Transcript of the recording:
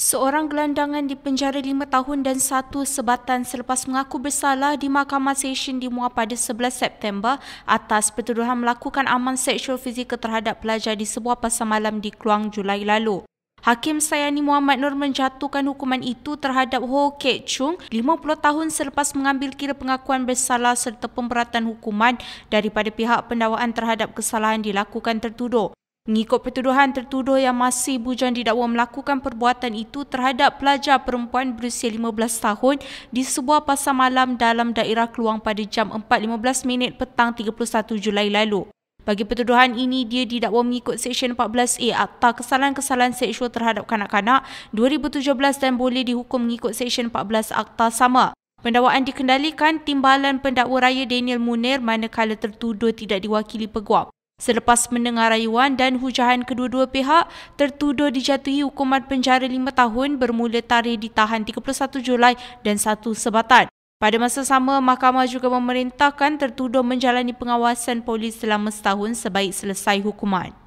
Seorang gelandangan dipenjara lima tahun dan satu sebatan selepas mengaku bersalah di Mahkamah Session di Muar pada 11 September atas pertuduhan melakukan aman seksual fizikal terhadap pelajar di sebuah pasar malam di Keluang Julai lalu. Hakim Sayani Muhammad Nur menjatuhkan hukuman itu terhadap Ho Kek Chung 50 tahun selepas mengambil kira pengakuan bersalah serta pemberatan hukuman daripada pihak pendawaan terhadap kesalahan dilakukan tertuduh. Mengikut pertuduhan tertuduh yang masih bujang didakwa melakukan perbuatan itu terhadap pelajar perempuan berusia 15 tahun di sebuah pasar malam dalam daerah Keluang pada jam 4.15 minit petang 31 Julai lalu. Bagi pertuduhan ini, dia didakwa mengikut Seksyen 14A Akta Kesalahan-Kesalahan Seksual Terhadap Kanak-Kanak 2017 dan boleh dihukum mengikut Seksyen 14 Akta Sama. Pendakwaan dikendalikan Timbalan Pendakwa Raya Daniel Munir manakala tertuduh tidak diwakili peguam. Selepas mendengar rayuan dan hujahan kedua-dua pihak, tertuduh dijatuhi hukuman penjara lima tahun bermula tarikh ditahan 31 Julai dan satu sebatan. Pada masa sama, mahkamah juga memerintahkan tertuduh menjalani pengawasan polis selama setahun sebaik selesai hukuman.